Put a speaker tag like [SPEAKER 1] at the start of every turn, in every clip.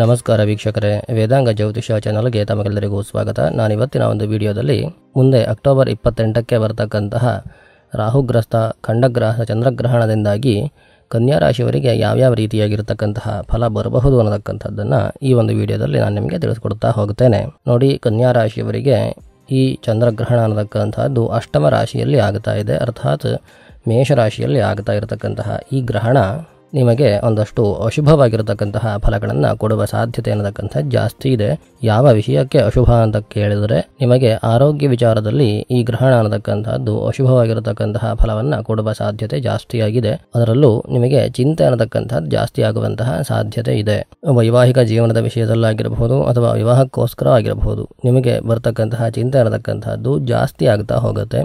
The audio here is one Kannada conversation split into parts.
[SPEAKER 1] ನಮಸ್ಕಾರ ವೀಕ್ಷಕರೇ ವೇದಾಂಗ ಜ್ಯೋತಿಷ ಚಾನಲ್ಗೆ ತಮಗೆಲ್ಲರಿಗೂ ಸ್ವಾಗತ ನಾನಿವತ್ತಿನ ಒಂದು ವಿಡಿಯೋದಲ್ಲಿ ಮುಂದೆ ಅಕ್ಟೋಬರ್ ಇಪ್ಪತ್ತೆಂಟಕ್ಕೆ ಬರತಕ್ಕಂತಹ ರಾಹುಗ್ರಸ್ತ ಖಂಡಗ್ರಹ ಚಂದ್ರಗ್ರಹಣದಿಂದಾಗಿ ಕನ್ಯಾ ರಾಶಿಯವರಿಗೆ ಯಾವ್ಯಾವ ರೀತಿಯಾಗಿರ್ತಕ್ಕಂತಹ ಫಲ ಬರಬಹುದು ಅನ್ನತಕ್ಕಂಥದ್ದನ್ನು ಈ ಒಂದು ವಿಡಿಯೋದಲ್ಲಿ ನಾನು ನಿಮಗೆ ತಿಳಿಸ್ಕೊಡ್ತಾ ಹೋಗ್ತೇನೆ ನೋಡಿ ಕನ್ಯಾ ರಾಶಿಯವರಿಗೆ ಈ ಚಂದ್ರಗ್ರಹಣ ಅನ್ನತಕ್ಕಂಥದ್ದು ಅಷ್ಟಮ ರಾಶಿಯಲ್ಲಿ ಆಗ್ತಾ ಇದೆ ಅರ್ಥಾತ್ ಮೇಷರಾಶಿಯಲ್ಲಿ ಆಗ್ತಾ ಇರತಕ್ಕಂತಹ ಈ ಗ್ರಹಣ ನಿಮಗೆ ಒಂದಷ್ಟು ಅಶುಭವಾಗಿರತಕ್ಕಂತಹ ಫಲಗಳನ್ನು ಕೊಡುವ ಸಾಧ್ಯತೆ ಅನ್ನತಕ್ಕಂಥದ್ದು ಜಾಸ್ತಿ ಇದೆ ಯಾವ ವಿಷಯಕ್ಕೆ ಅಶುಭ ಅಂತ ಕೇಳಿದರೆ ನಿಮಗೆ ಆರೋಗ್ಯ ವಿಚಾರದಲ್ಲಿ ಈ ಗ್ರಹಣ ಅನ್ನತಕ್ಕಂಥದ್ದು ಅಶುಭವಾಗಿರತಕ್ಕಂತಹ ಫಲವನ್ನು ಕೊಡುವ ಸಾಧ್ಯತೆ ಜಾಸ್ತಿಯಾಗಿದೆ ಅದರಲ್ಲೂ ನಿಮಗೆ ಚಿಂತೆ ಅನ್ನತಕ್ಕಂಥದ್ದು ಜಾಸ್ತಿ ಆಗುವಂತಹ ಸಾಧ್ಯತೆ ಇದೆ ವೈವಾಹಿಕ ಜೀವನದ ವಿಷಯದಲ್ಲಾಗಿರಬಹುದು ಅಥವಾ ವಿವಾಹಕ್ಕೋಸ್ಕರ ಆಗಿರಬಹುದು ನಿಮಗೆ ಬರತಕ್ಕಂತಹ ಚಿಂತೆ ಅನ್ನತಕ್ಕಂಥದ್ದು ಜಾಸ್ತಿ ಆಗ್ತಾ ಹೋಗುತ್ತೆ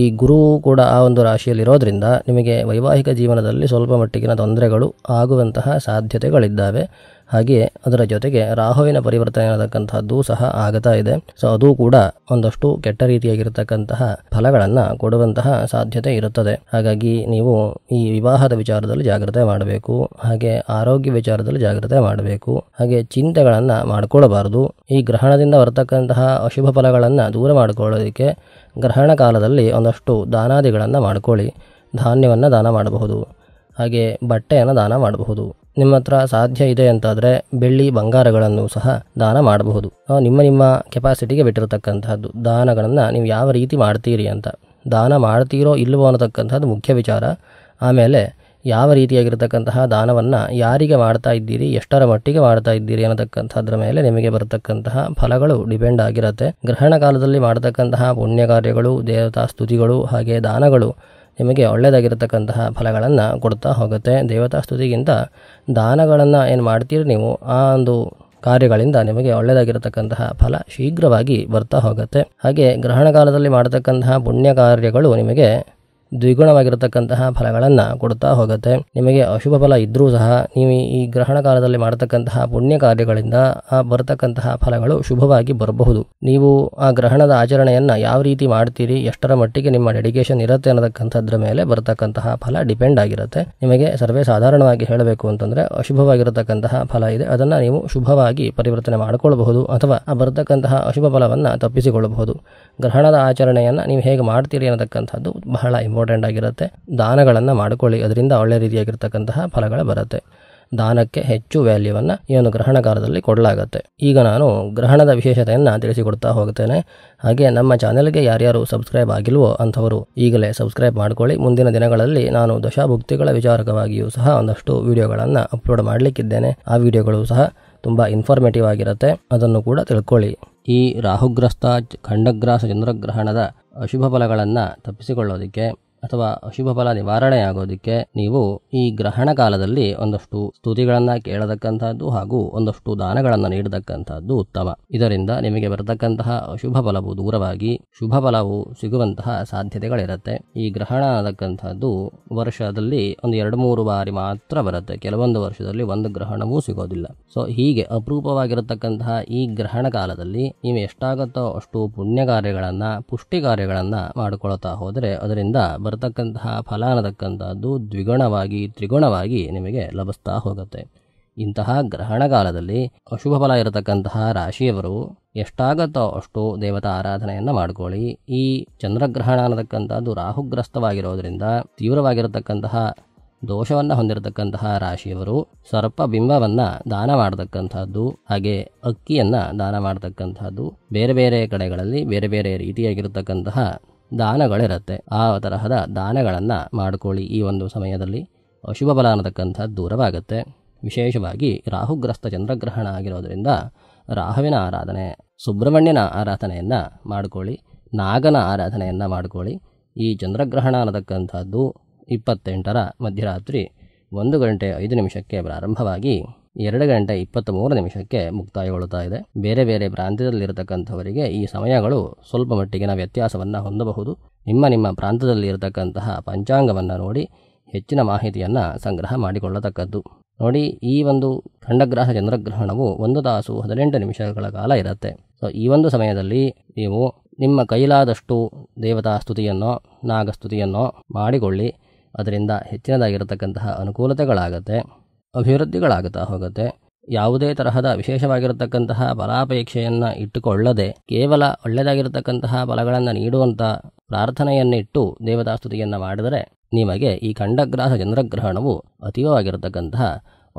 [SPEAKER 1] ಈ ಗುರು ಕೂಡ ಆ ಒಂದು ರಾಶಿಯಲ್ಲಿರೋದ್ರಿಂದ ನಿಮಗೆ ವೈವಾಹಿಕ ಜೀವನದಲ್ಲಿ ಸ್ವಲ್ಪ ಮಟ್ಟಿಗಿನ ತೊಂದರೆಗಳು ಆಗುವಂತಹ ಸಾಧ್ಯತೆಗಳಿದ್ದಾವೆ ಹಾಗೆಯೇ ಅದರ ಜೊತೆಗೆ ರಾಹುವಿನ ಪರಿವರ್ತನೆ ಆದಕ್ಕಂತಹದ್ದು ಸಹ ಆಗತಾ ಇದೆ ಸೊ ಅದು ಕೂಡ ಒಂದಷ್ಟು ಕೆಟ್ಟ ರೀತಿಯಾಗಿರತಕ್ಕಂತಹ ಫಲಗಳನ್ನು ಕೊಡುವಂತಹ ಸಾಧ್ಯತೆ ಇರುತ್ತದೆ ಹಾಗಾಗಿ ನೀವು ಈ ವಿವಾಹದ ವಿಚಾರದಲ್ಲಿ ಜಾಗ್ರತೆ ಮಾಡಬೇಕು ಹಾಗೆ ಆರೋಗ್ಯ ವಿಚಾರದಲ್ಲಿ ಜಾಗ್ರತೆ ಮಾಡಬೇಕು ಹಾಗೆ ಚಿಂತೆಗಳನ್ನು ಮಾಡಿಕೊಳ್ಳಬಾರದು ಈ ಗ್ರಹಣದಿಂದ ಬರತಕ್ಕಂತಹ ಅಶುಭ ಫಲಗಳನ್ನು ದೂರ ಮಾಡಿಕೊಳ್ಳೋದಕ್ಕೆ ಗ್ರಹಣ ಕಾಲದಲ್ಲಿ ಒಂದಷ್ಟು ದಾನಾದಿಗಳನ್ನು ಮಾಡಿಕೊಳ್ಳಿ ಧಾನ್ಯವನ್ನು ದಾನ ಮಾಡಬಹುದು ಹಾಗೆ ಬಟ್ಟೆಯನ್ನು ದಾನ ಮಾಡಬಹುದು ನಿಮ್ಮ ಹತ್ರ ಸಾಧ್ಯ ಇದೆ ಅಂತಾದರೆ ಬೆಳ್ಳಿ ಬಂಗಾರಗಳನ್ನು ಸಹ ದಾನ ಮಾಡಬಹುದು ನಿಮ್ಮ ನಿಮ್ಮ ಕೆಪಾಸಿಟಿಗೆ ಬಿಟ್ಟಿರತಕ್ಕಂತಹದ್ದು ದಾನಗಳನ್ನು ನೀವು ಯಾವ ರೀತಿ ಮಾಡ್ತೀರಿ ಅಂತ ದಾನ ಮಾಡ್ತೀರೋ ಇಲ್ಲವೋ ಅನ್ನತಕ್ಕಂಥದ್ದು ಮುಖ್ಯ ವಿಚಾರ ಆಮೇಲೆ ಯಾವ ರೀತಿಯಾಗಿರ್ತಕ್ಕಂತಹ ದಾನವನ್ನು ಯಾರಿಗೆ ಮಾಡ್ತಾ ಇದ್ದೀರಿ ಎಷ್ಟರ ಮಟ್ಟಿಗೆ ಮಾಡ್ತಾ ಇದ್ದೀರಿ ಅನ್ನತಕ್ಕಂಥದ್ರ ಮೇಲೆ ನಿಮಗೆ ಬರತಕ್ಕಂತಹ ಫಲಗಳು ಡಿಪೆಂಡ್ ಆಗಿರುತ್ತೆ ಗ್ರಹಣ ಕಾಲದಲ್ಲಿ ಮಾಡತಕ್ಕಂತಹ ಪುಣ್ಯ ಕಾರ್ಯಗಳು ದೇವತಾ ಸ್ತುತಿಗಳು ಹಾಗೆ ದಾನಗಳು ನಿಮಗೆ ಒಳ್ಳೆಯದಾಗಿರತಕ್ಕಂತಹ ಫಲಗಳನ್ನು ಕೊಡ್ತಾ ಹೋಗುತ್ತೆ ದೇವತಾ ಸ್ತುತಿಗಿಂತ ದಾನಗಳನ್ನು ಏನು ಮಾಡ್ತೀರಿ ನೀವು ಆ ಒಂದು ಕಾರ್ಯಗಳಿಂದ ನಿಮಗೆ ಒಳ್ಳೆಯದಾಗಿರತಕ್ಕಂತಹ ಫಲ ಶೀಘ್ರವಾಗಿ ಬರ್ತಾ ಹೋಗುತ್ತೆ ಹಾಗೆ ಗ್ರಹಣ ಕಾಲದಲ್ಲಿ ಮಾಡತಕ್ಕಂತಹ ಪುಣ್ಯ ಕಾರ್ಯಗಳು ನಿಮಗೆ ದ್ವಿಗುಣವಾಗಿರತಕ್ಕಂತಹ ಫಲಗಳನ್ನು ಕೊಡ್ತಾ ಹೋಗುತ್ತೆ ನಿಮಗೆ ಅಶುಭ ಫಲ ಇದ್ದರೂ ಸಹ ನೀವು ಈ ಗ್ರಹಣ ಕಾಲದಲ್ಲಿ ಮಾಡತಕ್ಕಂತಹ ಪುಣ್ಯ ಕಾರ್ಯಗಳಿಂದ ಆ ಬರತಕ್ಕಂತಹ ಫಲಗಳು ಶುಭವಾಗಿ ಬರಬಹುದು ನೀವು ಆ ಗ್ರಹಣದ ಆಚರಣೆಯನ್ನು ಯಾವ ರೀತಿ ಮಾಡ್ತೀರಿ ಎಷ್ಟರ ಮಟ್ಟಿಗೆ ನಿಮ್ಮ ಡೆಡಿಕೇಶನ್ ಇರುತ್ತೆ ಅನ್ನತಕ್ಕಂಥದ್ರ ಮೇಲೆ ಬರತಕ್ಕಂತಹ ಫಲ ಡಿಪೆಂಡ್ ಆಗಿರುತ್ತೆ ನಿಮಗೆ ಸರ್ವೇ ಸಾಧಾರಣವಾಗಿ ಹೇಳಬೇಕು ಅಂತಂದರೆ ಅಶುಭವಾಗಿರತಕ್ಕಂತಹ ಫಲ ಇದೆ ಅದನ್ನು ನೀವು ಶುಭವಾಗಿ ಪರಿವರ್ತನೆ ಮಾಡಿಕೊಳ್ಳಬಹುದು ಅಥವಾ ಆ ಬರತಕ್ಕಂತಹ ಅಶುಭ ಫಲವನ್ನು ತಪ್ಪಿಸಿಕೊಳ್ಳಬಹುದು ಗ್ರಹಣದ ಆಚರಣೆಯನ್ನು ನೀವು ಹೇಗೆ ಮಾಡ್ತೀರಿ ಅನ್ನತಕ್ಕಂಥದ್ದು ಬಹಳ ಇಂಪಾರ್ಟೆಂಟ್ ಇಂಪಾರ್ಟೆಂಟ್ ಆಗಿರುತ್ತೆ ದಾನಗಳನ್ನು ಮಾಡಿಕೊಳ್ಳಿ ಅದರಿಂದ ಒಳ್ಳೆ ರೀತಿಯಾಗಿರ್ತಕ್ಕಂತಹ ಫಲಗಳು ಬರುತ್ತೆ ದಾನಕ್ಕೆ ಹೆಚ್ಚು ವ್ಯಾಲ್ಯೂವನ್ನು ಈ ಒಂದು ಗ್ರಹಣ ಕಾಲದಲ್ಲಿ ಕೊಡಲಾಗುತ್ತೆ ಈಗ ನಾನು ಗ್ರಹಣದ ವಿಶೇಷತೆಯನ್ನು ತಿಳಿಸಿಕೊಡ್ತಾ ಹೋಗ್ತೇನೆ ಹಾಗೆ ನಮ್ಮ ಚಾನೆಲ್ಗೆ ಯಾರ್ಯಾರು ಸಬ್ಸ್ಕ್ರೈಬ್ ಆಗಿಲ್ವೋ ಅಂಥವರು ಈಗಲೇ ಸಬ್ಸ್ಕ್ರೈಬ್ ಮಾಡಿಕೊಳ್ಳಿ ಮುಂದಿನ ದಿನಗಳಲ್ಲಿ ನಾನು ದಶಾಭುಕ್ತಿಗಳ ವಿಚಾರಕವಾಗಿಯೂ ಸಹ ಒಂದಷ್ಟು ವಿಡಿಯೋಗಳನ್ನು ಅಪ್ಲೋಡ್ ಮಾಡಲಿಕ್ಕಿದ್ದೇನೆ ಆ ವಿಡಿಯೋಗಳು ಸಹ ತುಂಬ ಇನ್ಫಾರ್ಮೇಟಿವ್ ಆಗಿರುತ್ತೆ ಅದನ್ನು ಕೂಡ ತಿಳ್ಕೊಳ್ಳಿ ಈ ರಾಹುಗ್ರಸ್ತ ಖಂಡಗ್ರಾಸ ಚಂದ್ರಗ್ರಹಣದ ಅಶುಭ ಫಲಗಳನ್ನು ತಪ್ಪಿಸಿಕೊಳ್ಳೋದಕ್ಕೆ ಅಥವಾ ಶುಭ ಫಲ ನಿವಾರಣೆಯಾಗೋದಕ್ಕೆ ನೀವು ಈ ಗ್ರಹಣ ಕಾಲದಲ್ಲಿ ಒಂದಷ್ಟು ಸ್ತುತಿಗಳನ್ನು ಕೇಳತಕ್ಕಂಥದ್ದು ಹಾಗೂ ಒಂದಷ್ಟು ದಾನಗಳನ್ನು ನೀಡತಕ್ಕಂಥದ್ದು ಉತ್ತಮ ಇದರಿಂದ ನಿಮಗೆ ಬರತಕ್ಕಂತಹ ಅಶುಭ ಫಲವು ದೂರವಾಗಿ ಶುಭ ಫಲವು ಸಿಗುವಂತಹ ಸಾಧ್ಯತೆಗಳಿರುತ್ತೆ ಈ ಗ್ರಹಣ ಆದಕ್ಕಂಥದ್ದು ವರ್ಷದಲ್ಲಿ ಒಂದು ಎರಡು ಮೂರು ಬಾರಿ ಮಾತ್ರ ಬರುತ್ತೆ ಕೆಲವೊಂದು ವರ್ಷದಲ್ಲಿ ಒಂದು ಗ್ರಹಣವೂ ಸಿಗೋದಿಲ್ಲ ಸೊ ಹೀಗೆ ಅಪರೂಪವಾಗಿರತಕ್ಕಂತಹ ಈ ಗ್ರಹಣ ಕಾಲದಲ್ಲಿ ನೀವು ಎಷ್ಟಾಗುತ್ತೋ ಅಷ್ಟು ಪುಣ್ಯ ಕಾರ್ಯಗಳನ್ನು ಪುಷ್ಟಿ ಕಾರ್ಯಗಳನ್ನು ಮಾಡಿಕೊಳ್ತಾ ಹೋದರೆ ಅದರಿಂದ ಬರತಕ್ಕಂತಹ ಫಲ ಅನ್ನತಕ್ಕಂಥದ್ದು ದ್ವಿಗುಣವಾಗಿ ತ್ರಿಗುಣವಾಗಿ ನಿಮಗೆ ಲಭಿಸ್ತಾ ಹೋಗುತ್ತೆ ಇಂತಹ ಗ್ರಹಣ ಕಾಲದಲ್ಲಿ ಅಶುಭ ಫಲ ಇರತಕ್ಕಂತಹ ರಾಶಿಯವರು ಎಷ್ಟಾಗತ್ತೋ ಅಷ್ಟು ದೇವತಾ ಆರಾಧನೆಯನ್ನು ಮಾಡ್ಕೊಳ್ಳಿ ಈ ಚಂದ್ರಗ್ರಹಣ ಅನ್ನತಕ್ಕಂಥದ್ದು ರಾಹುಗ್ರಸ್ತವಾಗಿರೋದ್ರಿಂದ ತೀವ್ರವಾಗಿರತಕ್ಕಂತಹ ದೋಷವನ್ನು ಹೊಂದಿರತಕ್ಕಂತಹ ರಾಶಿಯವರು ಸರ್ಪ ಬಿಂಬವನ್ನು ದಾನ ಮಾಡತಕ್ಕಂಥದ್ದು ಹಾಗೆ ಅಕ್ಕಿಯನ್ನು ದಾನ ಮಾಡತಕ್ಕಂಥದ್ದು ಬೇರೆ ಬೇರೆ ಕಡೆಗಳಲ್ಲಿ ಬೇರೆ ಬೇರೆ ರೀತಿಯಾಗಿರತಕ್ಕಂತಹ ದಾನಗಳಿರುತ್ತೆ ಆ ತರಹದ ದಾನಗಳನ್ನು ಮಾಡಿಕೊಳ್ಳಿ ಈ ಒಂದು ಸಮಯದಲ್ಲಿ ಅಶುಭ ಬಲ ಅನ್ನತಕ್ಕಂಥದ್ದು ದೂರವಾಗುತ್ತೆ ವಿಶೇಷವಾಗಿ ರಾಹುಗ್ರಸ್ತ ಚಂದ್ರಗ್ರಹಣ ಆಗಿರೋದರಿಂದ ರಾಹುವಿನ ಆರಾಧನೆ ಸುಬ್ರಹ್ಮಣ್ಯನ ಆರಾಧನೆಯನ್ನು ಮಾಡಿಕೊಳ್ಳಿ ನಾಗನ ಆರಾಧನೆಯನ್ನು ಮಾಡಿಕೊಳ್ಳಿ ಈ ಚಂದ್ರಗ್ರಹಣ ಅನ್ನತಕ್ಕಂಥದ್ದು ಇಪ್ಪತ್ತೆಂಟರ ಮಧ್ಯರಾತ್ರಿ ಒಂದು ಗಂಟೆ ಐದು ನಿಮಿಷಕ್ಕೆ ಪ್ರಾರಂಭವಾಗಿ ಎರಡು ಗಂಟೆ ಮೂರು ನಿಮಿಷಕ್ಕೆ ಮುಕ್ತಾಯಗೊಳ್ಳುತ್ತಾ ಇದೆ ಬೇರೆ ಬೇರೆ ಪ್ರಾಂತ್ಯದಲ್ಲಿರತಕ್ಕಂಥವರಿಗೆ ಈ ಸಮಯಗಳು ಸ್ವಲ್ಪ ಮಟ್ಟಿಗಿನ ವ್ಯತ್ಯಾಸವನ್ನು ಹೊಂದಬಹುದು ನಿಮ್ಮ ನಿಮ್ಮ ಪ್ರಾಂತದಲ್ಲಿ ಇರತಕ್ಕಂತಹ ಪಂಚಾಂಗವನ್ನು ನೋಡಿ ಹೆಚ್ಚಿನ ಮಾಹಿತಿಯನ್ನು ಸಂಗ್ರಹ ಮಾಡಿಕೊಳ್ಳತಕ್ಕದ್ದು ನೋಡಿ ಈ ಒಂದು ಖಂಡಗ್ರಹ ಚಂದ್ರಗ್ರಹಣವು ಒಂದು ತಾಸು ಹದಿನೆಂಟು ನಿಮಿಷಗಳ ಕಾಲ ಇರುತ್ತೆ ಸೊ ಈ ಒಂದು ಸಮಯದಲ್ಲಿ ನೀವು ನಿಮ್ಮ ಕೈಲಾದಷ್ಟು ದೇವತಾ ಸ್ತುತಿಯನ್ನೋ ನಾಗಸ್ತುತಿಯನ್ನೋ ಮಾಡಿಕೊಳ್ಳಿ ಅದರಿಂದ ಹೆಚ್ಚಿನದಾಗಿರತಕ್ಕಂತಹ ಅನುಕೂಲತೆಗಳಾಗತ್ತೆ ಅಭಿವೃದ್ಧಿಗಳಾಗುತ್ತಾ ಹೋಗುತ್ತೆ ಯಾವುದೇ ತರಹದ ವಿಶೇಷವಾಗಿರತಕ್ಕಂತಹ ಫಲಾಪೇಕ್ಷೆಯನ್ನು ಇಟ್ಟುಕೊಳ್ಳದೆ ಕೇವಲ ಒಳ್ಳೆಯದಾಗಿರತಕ್ಕಂತಹ ಫಲಗಳನ್ನು ನೀಡುವಂಥ ಪ್ರಾರ್ಥನೆಯನ್ನಿಟ್ಟು ದೇವತಾಸ್ತುತಿಯನ್ನು ಮಾಡಿದರೆ ನಿಮಗೆ ಈ ಖಂಡಗ್ರಾಹ ಚಂದ್ರಗ್ರಹಣವು ಅತೀವವಾಗಿರತಕ್ಕಂತಹ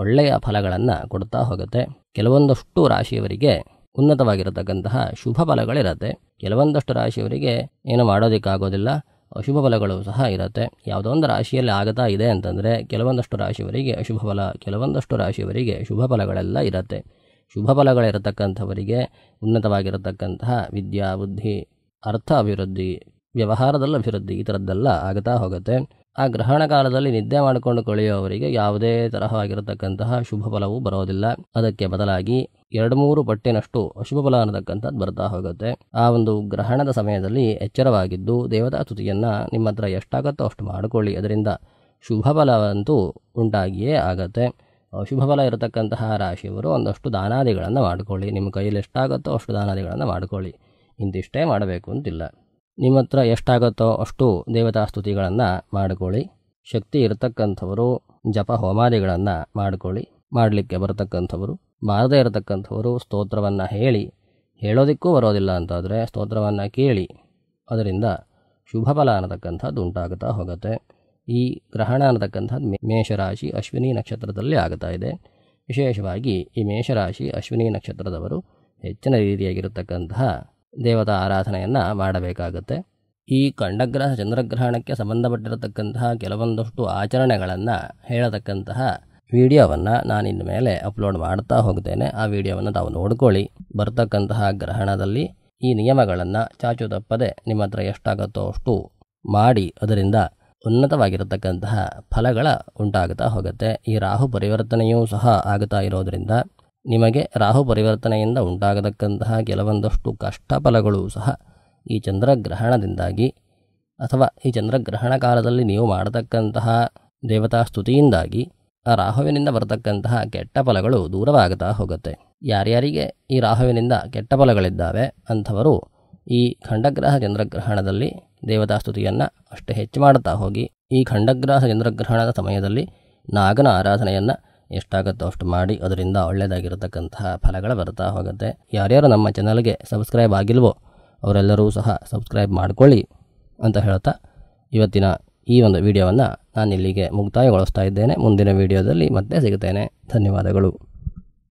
[SPEAKER 1] ಒಳ್ಳೆಯ ಫಲಗಳನ್ನು ಕೊಡ್ತಾ ಹೋಗುತ್ತೆ ಕೆಲವೊಂದಷ್ಟು ರಾಶಿಯವರಿಗೆ ಉನ್ನತವಾಗಿರತಕ್ಕಂತಹ ಶುಭ ಫಲಗಳಿರತ್ತೆ ಕೆಲವೊಂದಷ್ಟು ರಾಶಿಯವರಿಗೆ ಏನು ಮಾಡೋದಕ್ಕಾಗೋದಿಲ್ಲ ಅಶುಭ ಫಲಗಳು ಸಹ ಇರುತ್ತೆ ಯಾವುದೋ ಒಂದು ರಾಶಿಯಲ್ಲಿ ಆಗುತ್ತಾ ಇದೆ ಅಂತಂದರೆ ಕೆಲವೊಂದಷ್ಟು ರಾಶಿಯವರಿಗೆ ಅಶುಭ ಫಲ ಕೆಲವೊಂದಷ್ಟು ರಾಶಿಯವರಿಗೆ ಶುಭ ಫಲಗಳೆಲ್ಲ ಇರುತ್ತೆ ಶುಭ ಫಲಗಳಿರತಕ್ಕಂಥವರಿಗೆ ಉನ್ನತವಾಗಿರತಕ್ಕಂತಹ ವಿದ್ಯಾ ಬುದ್ಧಿ ಅರ್ಥ ಅಭಿವೃದ್ಧಿ ವ್ಯವಹಾರದಲ್ಲಿ ಅಭಿವೃದ್ಧಿ ಈ ಥರದ್ದೆಲ್ಲ ಆಗ್ತಾ ಹೋಗುತ್ತೆ ಆ ಗ್ರಹಣ ಕಾಲದಲ್ಲಿ ನಿದ್ದೆ ಮಾಡಿಕೊಂಡು ಕೊಳೆಯುವವರಿಗೆ ಯಾವುದೇ ತರಹವಾಗಿರತಕ್ಕಂತಹ ಶುಭ ಫಲವು ಬರೋದಿಲ್ಲ ಅದಕ್ಕೆ ಬದಲಾಗಿ ಎರಡು ಮೂರು ಪಟ್ಟಿನಷ್ಟು ಅಶುಭ ಫಲ ಅನ್ನತಕ್ಕಂಥದ್ದು ಬರ್ತಾ ಹೋಗುತ್ತೆ ಆ ಒಂದು ಗ್ರಹಣದ ಸಮಯದಲ್ಲಿ ಎಚ್ಚರವಾಗಿದ್ದು ದೇವತಾ ಸ್ತುತಿಯನ್ನು ನಿಮ್ಮ ಹತ್ರ ಎಷ್ಟಾಗತ್ತೋ ಅಷ್ಟು ಮಾಡಿಕೊಳ್ಳಿ ಅದರಿಂದ ಶುಭ ಫಲವಂತೂ ಉಂಟಾಗಿಯೇ ಆಗತ್ತೆ ಶುಭ ಫಲ ಇರತಕ್ಕಂತಹ ರಾಶಿಯವರು ಒಂದಷ್ಟು ದಾನಾದಿಗಳನ್ನು ಮಾಡಿಕೊಳ್ಳಿ ನಿಮ್ಮ ಕೈಯಲ್ಲಿ ಎಷ್ಟಾಗತ್ತೋ ಅಷ್ಟು ದಾನಾದಿಗಳನ್ನು ಮಾಡಿಕೊಳ್ಳಿ ಇಂತಿಷ್ಟೇ ಮಾಡಬೇಕು ಅಂತಿಲ್ಲ ನಿಮ್ಮ ಹತ್ರ ಎಷ್ಟಾಗತ್ತೋ ಅಷ್ಟು ದೇವತಾ ಸ್ತುತಿಗಳನ್ನು ಮಾಡಿಕೊಳ್ಳಿ ಶಕ್ತಿ ಇರತಕ್ಕಂಥವರು ಜಪ ಹೋಮಾದಿಗಳನ್ನು ಮಾಡಿಕೊಳ್ಳಿ ಮಾಡಲಿಕ್ಕೆ ಬರತಕ್ಕಂಥವರು ಮಾಡದೇ ಇರತಕ್ಕಂಥವರು ಸ್ತೋತ್ರವನ್ನು ಹೇಳಿ ಹೇಳೋದಕ್ಕೂ ಬರೋದಿಲ್ಲ ಅಂತಾದರೆ ಸ್ತೋತ್ರವನ್ನು ಕೇಳಿ ಅದರಿಂದ ಶುಭ ಫಲ ಅನ್ನತಕ್ಕಂಥದ್ದು ಉಂಟಾಗುತ್ತಾ ಹೋಗುತ್ತೆ ಈ ಗ್ರಹಣ ಅನ್ನತಕ್ಕಂಥದ್ದು ಮೇಷರಾಶಿ ಅಶ್ವಿನಿ ನಕ್ಷತ್ರದಲ್ಲಿ ಆಗ್ತಾ ಇದೆ ವಿಶೇಷವಾಗಿ ಈ ಮೇಷರಾಶಿ ಅಶ್ವಿನಿ ನಕ್ಷತ್ರದವರು ಹೆಚ್ಚಿನ ರೀತಿಯಾಗಿರತಕ್ಕಂತಹ ದೇವತಾ ಆರಾಧನೆಯನ್ನು ಮಾಡಬೇಕಾಗುತ್ತೆ ಈ ಖಂಡಗ್ರಹ ಚಂದ್ರಗ್ರಹಣಕ್ಕೆ ಸಂಬಂಧಪಟ್ಟಿರತಕ್ಕಂತಹ ಕೆಲವೊಂದಷ್ಟು ಆಚರಣೆಗಳನ್ನು ಹೇಳತಕ್ಕಂತಹ ವಿಡಿಯೋವನ್ನು ನಾನು ಇನ್ನು ಮೇಲೆ ಅಪ್ಲೋಡ್ ಮಾಡ್ತಾ ಹೋಗ್ತೇನೆ ಆ ವಿಡಿಯೋವನ್ನು ತಾವು ನೋಡ್ಕೊಳ್ಳಿ ಬರ್ತಕ್ಕಂತಹ ಗ್ರಹಣದಲ್ಲಿ ಈ ನಿಯಮಗಳನ್ನು ಚಾಚು ತಪ್ಪದೆ ನಿಮ್ಮ ಹತ್ರ ಎಷ್ಟಾಗುತ್ತೋ ಅಷ್ಟು ಮಾಡಿ ಅದರಿಂದ ಉನ್ನತವಾಗಿರತಕ್ಕಂತಹ ಫಲಗಳ ಉಂಟಾಗುತ್ತಾ ಹೋಗುತ್ತೆ ಈ ರಾಹು ಪರಿವರ್ತನೆಯೂ ಸಹ ಆಗುತ್ತಾ ಇರೋದರಿಂದ ನಿಮಗೆ ರಾಹು ಪರಿವರ್ತನೆಯಿಂದ ಉಂಟಾಗತಕ್ಕಂತಹ ಕೆಲವೊಂದಷ್ಟು ಕಷ್ಟಫಲಗಳು ಸಹ ಈ ಚಂದ್ರಗ್ರಹಣದಿಂದಾಗಿ ಅಥವಾ ಈ ಚಂದ್ರಗ್ರಹಣ ಕಾಲದಲ್ಲಿ ನೀವು ಮಾಡತಕ್ಕಂತಹ ದೇವತಾ ಸ್ತುತಿಯಿಂದಾಗಿ ಆ ರಾಹುವಿನಿಂದ ಬರತಕ್ಕಂತಹ ಕೆಟ್ಟ ಫಲಗಳು ದೂರವಾಗುತ್ತಾ ಹೋಗುತ್ತೆ ಯಾರ್ಯಾರಿಗೆ ಈ ರಾಹುವಿನಿಂದ ಕೆಟ್ಟ ಫಲಗಳಿದ್ದಾವೆ ಅಂಥವರು ಈ ಖಂಡಗ್ರಹ ಚಂದ್ರಗ್ರಹಣದಲ್ಲಿ ದೇವತಾ ಸ್ತುತಿಯನ್ನು ಅಷ್ಟೇ ಹೆಚ್ಚು ಮಾಡುತ್ತಾ ಹೋಗಿ ಈ ಖಂಡಗ್ರಹ ಚಂದ್ರಗ್ರಹಣದ ಸಮಯದಲ್ಲಿ ನಾಗನ ಆರಾಧನೆಯನ್ನು ಎಷ್ಟಾಗುತ್ತೋ ಅಷ್ಟು ಮಾಡಿ ಅದರಿಂದ ಒಳ್ಳೆಯದಾಗಿರತಕ್ಕಂತಹ ಫಲಗಳು ಬರ್ತಾ ಹೋಗುತ್ತೆ ಯಾರ್ಯಾರು ನಮ್ಮ ಚಾನಲ್ಗೆ ಸಬ್ಸ್ಕ್ರೈಬ್ ಆಗಿಲ್ವೋ ಅವರೆಲ್ಲರೂ ಸಹ ಸಬ್ಸ್ಕ್ರೈಬ್ ಮಾಡಿಕೊಳ್ಳಿ ಅಂತ ಹೇಳ್ತಾ ಇವತ್ತಿನ ಈ ಒಂದು ವಿಡಿಯೋವನ್ನು ಇಲ್ಲಿಗೆ ಮುಕ್ತಾಯಗೊಳಿಸ್ತಾ ಇದ್ದೇನೆ ಮುಂದಿನ ವಿಡಿಯೋದಲ್ಲಿ ಮತ್ತೆ ಸಿಗುತ್ತೇನೆ ಧನ್ಯವಾದಗಳು